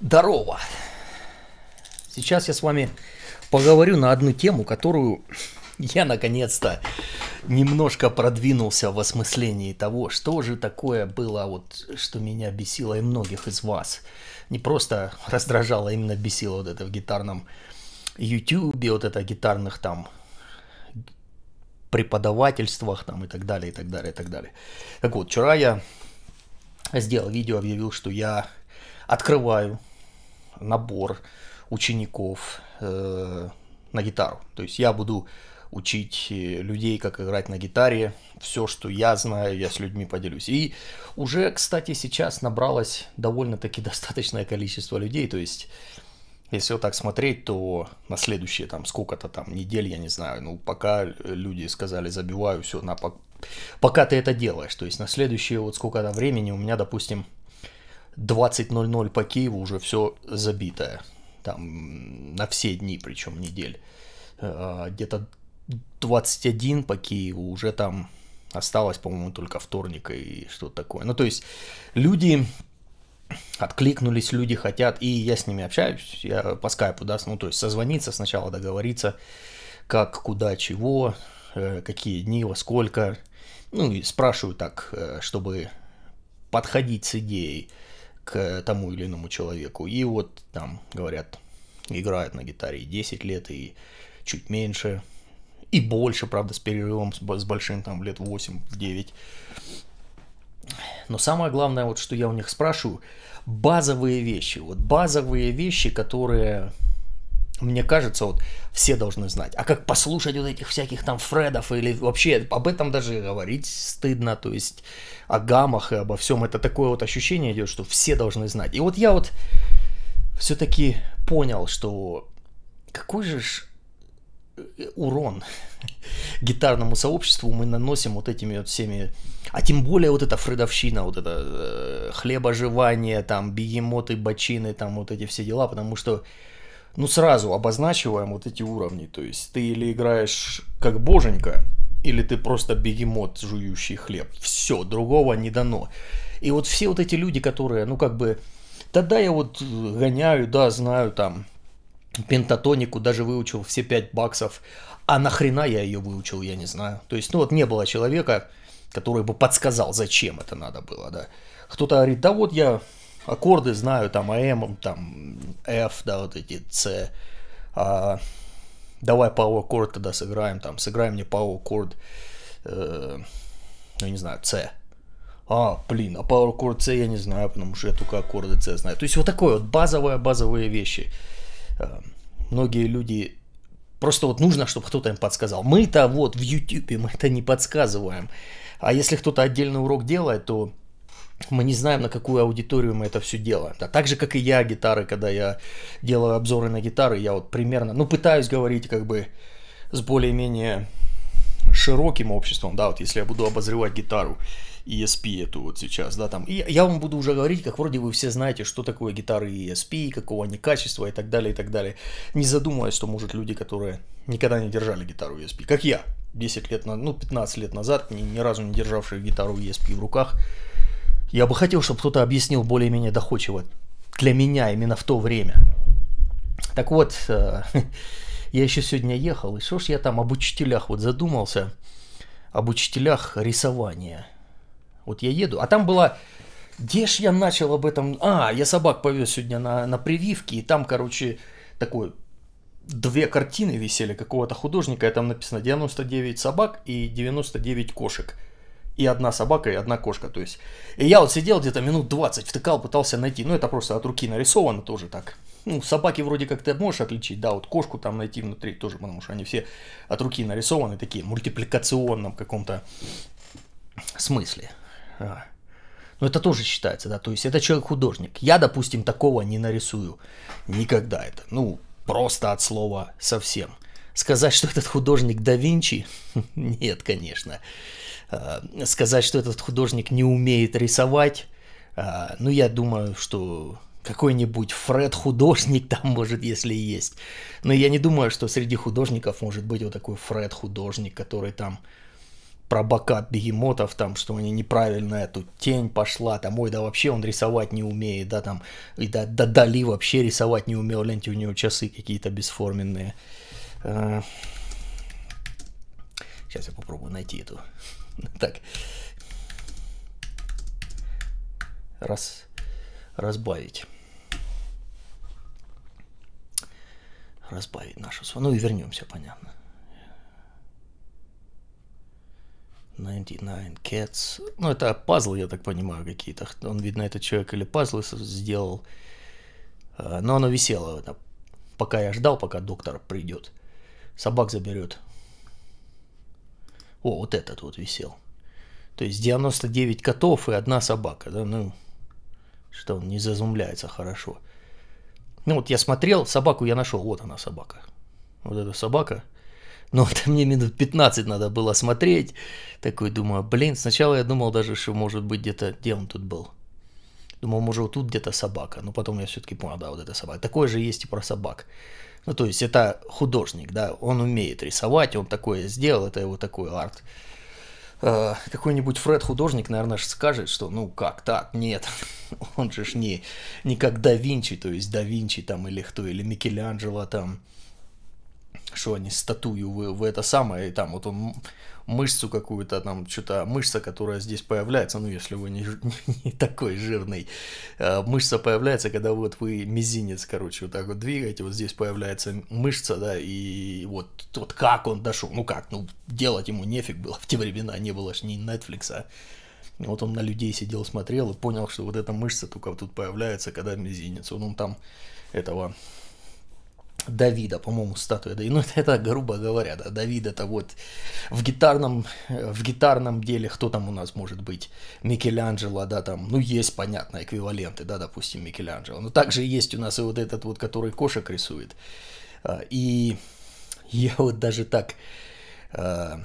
Здорово! Сейчас я с вами поговорю на одну тему, которую я наконец-то немножко продвинулся в осмыслении того, что же такое было, вот, что меня бесило и многих из вас. Не просто раздражало, а именно бесило вот это в гитарном ютюбе, вот это гитарных там преподавательствах там и так далее, и так далее, и так далее. Так вот, вчера я сделал видео, объявил, что я открываю набор учеников э, на гитару. То есть я буду учить э, людей, как играть на гитаре. Все, что я знаю, я с людьми поделюсь. И уже, кстати, сейчас набралось довольно-таки достаточное количество людей. То есть, если вот так смотреть, то на следующие там сколько-то там недель, я не знаю, ну пока люди сказали, забиваю все, на пока ты это делаешь. То есть на следующие вот сколько-то времени у меня, допустим, 20.00 по Киеву уже все забитое. Там на все дни, причем недель. Э, где-то 21 по Киеву уже там осталось, по-моему, только вторника и что такое. Ну, то есть люди откликнулись, люди хотят, и я с ними общаюсь, я по скайпу, да, ну, то есть созвониться сначала, договориться, как, куда, чего, э, какие дни, во сколько, ну, и спрашиваю так, э, чтобы подходить с идеей, к тому или иному человеку. И вот там, говорят, играют на гитаре 10 лет и чуть меньше, и больше, правда, с перерывом, с большим, там, лет 8-9. Но самое главное, вот что я у них спрашиваю, базовые вещи. Вот базовые вещи, которые мне кажется, вот все должны знать. А как послушать вот этих всяких там Фредов или вообще об этом даже говорить стыдно, то есть о гаммах и обо всем. Это такое вот ощущение идет, что все должны знать. И вот я вот все-таки понял, что какой же э, урон гитарному сообществу мы наносим вот этими вот всеми, а тем более вот эта фредовщина, вот это э, хлебожевание, там, бегемоты, бочины, там, вот эти все дела, потому что ну, сразу обозначиваем вот эти уровни. То есть ты или играешь как боженька, или ты просто бегемот, жующий хлеб. Все, другого не дано. И вот все вот эти люди, которые, ну, как бы, тогда я вот гоняю, да, знаю там пентатонику, даже выучил все 5 баксов, а нахрена я ее выучил, я не знаю. То есть, ну, вот не было человека, который бы подсказал, зачем это надо было, да. Кто-то говорит, да вот я аккорды знаю, там АМ, эм, там F, да, вот эти C. А, давай power chord тогда сыграем, там, сыграем мне power chord, э, ну, не знаю, C. А, блин, а power chord C я не знаю, потому что я только аккорды C знаю. То есть вот такое вот базовые-базовые вещи. Э, многие люди Просто вот нужно, чтобы кто-то им подсказал. Мы-то вот в YouTube мы это не подсказываем. А если кто-то отдельный урок делает, то мы не знаем, на какую аудиторию мы это все делаем. Да, так же, как и я гитары, когда я делаю обзоры на гитары, я вот примерно, ну, пытаюсь говорить как бы с более-менее широким обществом, да, вот если я буду обозревать гитару ESP эту вот сейчас, да, там, и я вам буду уже говорить, как вроде вы все знаете, что такое гитары ESP, какого они качества и так далее, и так далее, не задумываясь, что, может, люди, которые никогда не держали гитару ESP, как я, 10 лет, на, ну, 15 лет назад, ни, ни разу не державший гитару ESP в руках, я бы хотел, чтобы кто-то объяснил более-менее доходчиво для меня именно в то время. Так вот, э, я еще сегодня ехал, и что ж я там об учителях вот задумался, об учителях рисования. Вот я еду, а там была... Где ж я начал об этом... А, я собак повез сегодня на, на прививки, и там, короче, такой... Две картины висели какого-то художника, и там написано 99 собак и 99 кошек – и одна собака, и одна кошка. То есть, и я вот сидел где-то минут 20, втыкал, пытался найти. Ну, это просто от руки нарисовано тоже так. Ну, собаки вроде как ты можешь отличить, да, вот кошку там найти внутри тоже, потому что они все от руки нарисованы, такие в мультипликационном каком-то смысле. А. Но ну, это тоже считается, да, то есть это человек-художник. Я, допустим, такого не нарисую никогда это. Ну, просто от слова совсем. Сказать, что этот художник да Винчи? Нет, конечно. Э, сказать, что этот художник не умеет рисовать, э, ну, я думаю, что какой-нибудь Фред-художник там может, если есть. Но я не думаю, что среди художников может быть вот такой Фред-художник, который там про бока бегемотов, там, что они неправильно эту тень пошла, там, ой, да вообще он рисовать не умеет, да, там, и да, да Дали вообще рисовать не умел, ленте у него часы какие-то бесформенные. Э, Сейчас я попробую найти эту. Так. Раз. Разбавить. Разбавить нашу Ну и вернемся, понятно. 99 Cats. Ну, это пазлы, я так понимаю, какие-то. Он, видно, этот человек или пазлы сделал. А, но оно висело. пока я ждал, пока доктор придет. Собак заберет. О, вот этот вот висел. То есть 99 котов и одна собака. Да? Ну, что он не зазумляется хорошо. Ну вот я смотрел, собаку я нашел. Вот она собака. Вот эта собака. Но ну, это мне минут 15 надо было смотреть. Такой думаю, блин, сначала я думал даже, что может быть где-то, где он тут был. Думал, может, вот тут где-то собака. Но потом я все-таки понял, да, вот это собака. Такое же есть и про собак. Ну, то есть это художник, да, он умеет рисовать, он такое сделал, это его такой арт. Э, какой-нибудь Фред-художник, наверное, скажет, что ну как так, нет, он же ж не, не как да Винчи, то есть да Винчи там или кто, или Микеланджело там, что они статую в, в это самое, и там вот он мышцу какую-то, там что-то, мышца, которая здесь появляется, ну, если вы не, не такой жирный, а, мышца появляется, когда вот вы мизинец, короче, вот так вот двигаете, вот здесь появляется мышца, да, и вот, вот как он дошел, ну как, ну, делать ему нефиг было, в те времена не было ж ни Netflix, а. вот он на людей сидел, смотрел и понял, что вот эта мышца только тут появляется, когда мизинец, он, он там этого Давида, по-моему, статуя Давида, ну это, это грубо говоря, да, Давид это вот в гитарном, в гитарном деле, кто там у нас может быть, Микеланджело, да, там, ну есть, понятно, эквиваленты, да, допустим, Микеланджело, но также есть у нас и вот этот вот, который кошек рисует, а, и я вот даже так а,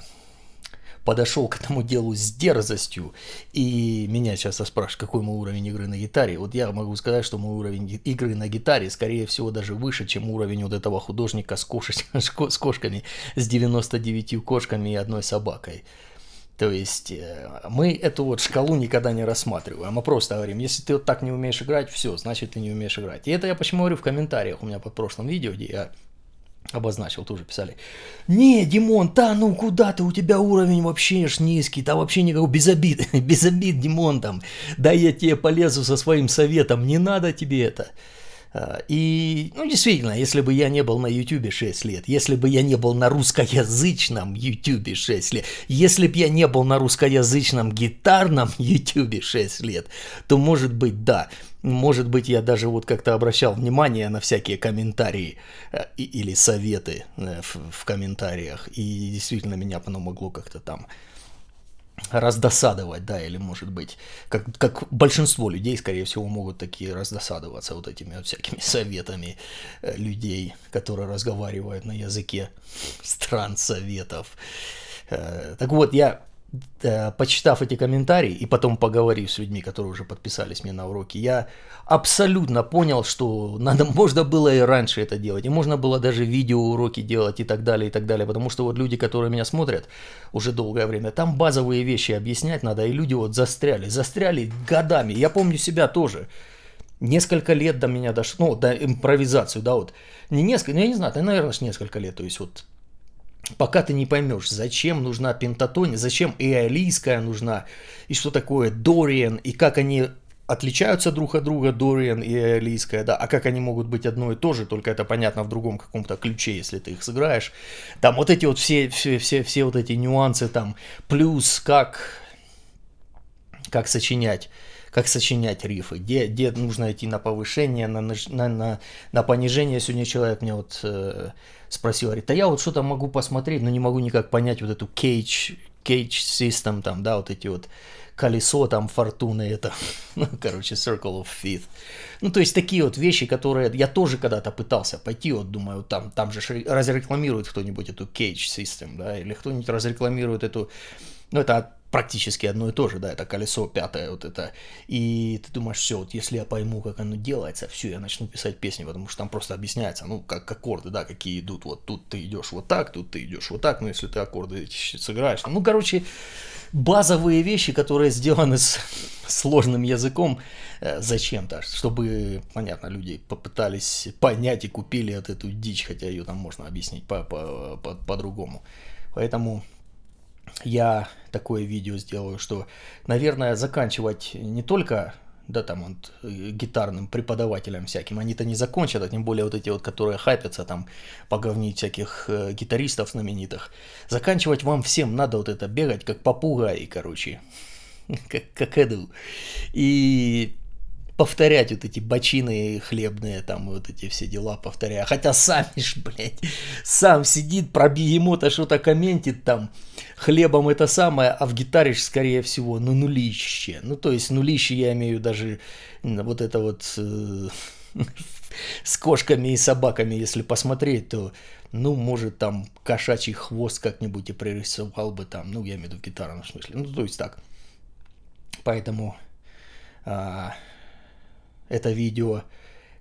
подошел к этому делу с дерзостью. И меня часто спрашивают, какой мой уровень игры на гитаре. Вот я могу сказать, что мой уровень игры на гитаре, скорее всего, даже выше, чем уровень вот этого художника с, кош... с кошками, с 99 кошками и одной собакой. То есть э, мы эту вот шкалу никогда не рассматриваем, мы а просто говорим, если ты вот так не умеешь играть, все, значит ты не умеешь играть. И это я почему говорю в комментариях у меня под прошлым видео, где я обозначил, тоже писали. Не, Димон, да, ну куда ты, у тебя уровень вообще ж низкий, там вообще никакого, без обид, без обид, Димон, там, да я тебе полезу со своим советом, не надо тебе это. А, и, ну, действительно, если бы я не был на Ютубе 6 лет, если бы я не был на русскоязычном Ютубе 6 лет, если бы я не был на русскоязычном гитарном Ютубе 6 лет, то, может быть, да, может быть, я даже вот как-то обращал внимание на всякие комментарии э, или советы э, в, комментариях, и действительно меня оно могло как-то там раздосадовать, да, или может быть, как, как большинство людей, скорее всего, могут такие раздосадоваться вот этими вот всякими советами э, людей, которые разговаривают на языке стран советов. Э, так вот, я Э, почитав эти комментарии и потом поговорив с людьми, которые уже подписались мне на уроки, я абсолютно понял, что надо, можно было и раньше это делать, и можно было даже видео уроки делать и так далее, и так далее, потому что вот люди, которые меня смотрят уже долгое время, там базовые вещи объяснять надо, и люди вот застряли, застряли годами, я помню себя тоже, несколько лет до меня дошло, ну, до импровизацию, да, вот, не несколько, ну, я не знаю, наверное, несколько лет, то есть вот пока ты не поймешь, зачем нужна пентатония, зачем эолийская нужна, и что такое Дориан, и как они отличаются друг от друга, Дориан и Алийская, да, а как они могут быть одно и то же, только это понятно в другом каком-то ключе, если ты их сыграешь. Там вот эти вот все, все, все, все вот эти нюансы там, плюс как, как сочинять как сочинять рифы, где, где нужно идти на повышение, на, на, на, на понижение. Сегодня человек мне вот э, спросил, говорит, а я вот что-то могу посмотреть, но не могу никак понять вот эту кейдж, кейдж систем, там, да, вот эти вот колесо там фортуны, это, ну, короче, Circle of Fifth. Ну, то есть такие вот вещи, которые я тоже когда-то пытался пойти, вот думаю, там, там же разрекламирует кто-нибудь эту Cage System, да, или кто-нибудь разрекламирует эту, ну, это практически одно и то же, да, это колесо пятое вот это. И ты думаешь, все, вот если я пойму, как оно делается, все, я начну писать песни, потому что там просто объясняется, ну, как аккорды, да, какие идут. Вот тут ты идешь вот так, тут ты идешь вот так, ну, если ты аккорды сыграешь. Ну, короче, базовые вещи, которые сделаны с сложным языком э, зачем-то, чтобы, понятно, люди попытались понять и купили вот эту дичь, хотя ее там можно объяснить по-другому. По по по Поэтому я такое видео сделаю, что, наверное, заканчивать не только да, там вот э, гитарным преподавателям всяким, они-то не закончат, а тем более вот эти вот, которые хайпятся там поговнить всяких э, гитаристов знаменитых. Заканчивать вам всем надо вот это бегать, как попугаи, короче, как, как Эду. И повторять вот эти бочины хлебные, там вот эти все дела повторяя Хотя сам ж, блядь, сам сидит, проби ему-то что-то комментит там. Хлебом это самое, а в гитаре ж, скорее всего, на нулище. Ну, то есть нулище я имею даже вот это вот э, с кошками и собаками, если посмотреть, то ну, может, там кошачий хвост как-нибудь и прорисовал бы там, ну, я имею в виду в гитарном смысле, ну, то есть так. Поэтому а, это видео,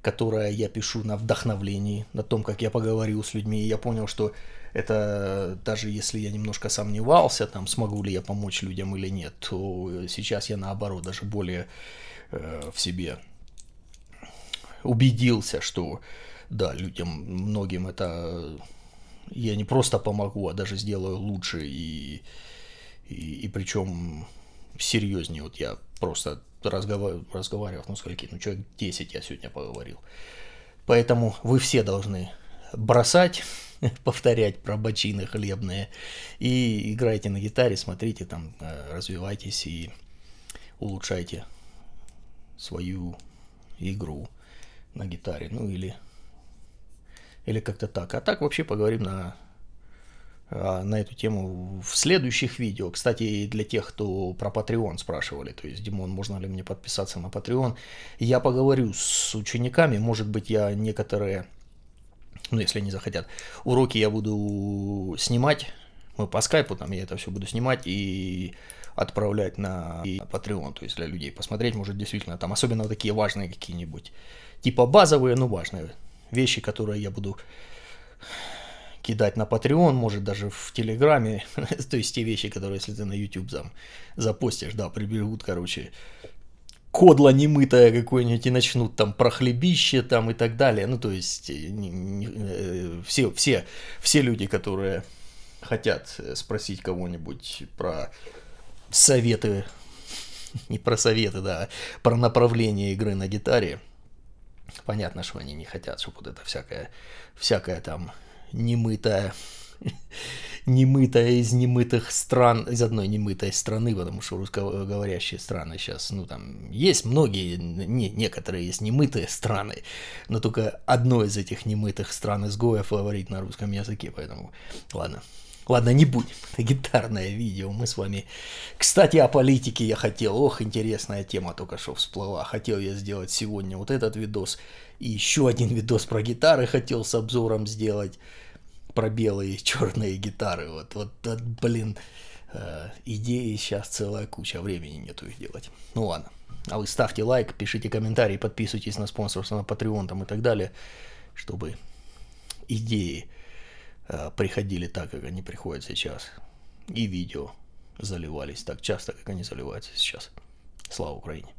которое я пишу на вдохновлении, на том, как я поговорил с людьми, и я понял, что это даже если я немножко сомневался, там, смогу ли я помочь людям или нет, то сейчас я наоборот даже более э, в себе убедился, что да, людям, многим это я не просто помогу, а даже сделаю лучше и, и, и причем серьезнее. Вот я просто разговаривал, разговаривал ну скольки, ну человек 10 я сегодня поговорил. Поэтому вы все должны бросать, повторять про бочины хлебные и играйте на гитаре, смотрите там, э, развивайтесь и улучшайте свою игру на гитаре, ну или, или как-то так. А так вообще поговорим на а, на эту тему в следующих видео. Кстати, для тех, кто про Patreon спрашивали, то есть, Димон, можно ли мне подписаться на Patreon, я поговорю с учениками, может быть, я некоторые, ну, если они захотят, уроки я буду снимать, мы по скайпу там, я это все буду снимать и отправлять на Patreon, то есть для людей посмотреть, может, действительно там, особенно такие важные какие-нибудь, типа базовые, но важные вещи, которые я буду кидать на Patreon, может даже в Телеграме, то есть те вещи, которые, если ты на YouTube там запостишь, да, приберут, короче, кодла немытая какой-нибудь и начнут там прохлебище, там и так далее. Ну, то есть э, не, не, э, все, все, все люди, которые хотят э, спросить кого-нибудь про советы, не про советы, да, а про направление игры на гитаре, понятно, что они не хотят, чтобы вот это всякое, всякое там немытая немытая из немытых стран, из одной немытой страны, потому что русскоговорящие страны сейчас, ну там, есть многие, не, некоторые есть немытые страны, но только одно из этих немытых стран изгоев говорит на русском языке, поэтому, ладно. Ладно, не будем. Гитарное видео мы с вами. Кстати, о политике я хотел. Ох, интересная тема только что всплыла. Хотел я сделать сегодня вот этот видос и еще один видос про гитары хотел с обзором сделать. Про белые и черные гитары. Вот, вот, вот блин, э, идеи сейчас целая куча, а времени нету их делать. Ну ладно. А вы ставьте лайк, пишите комментарии, подписывайтесь на спонсорство, на Patreon там и так далее, чтобы идеи э, приходили так, как они приходят сейчас. И видео заливались так часто, как они заливаются сейчас. Слава Украине!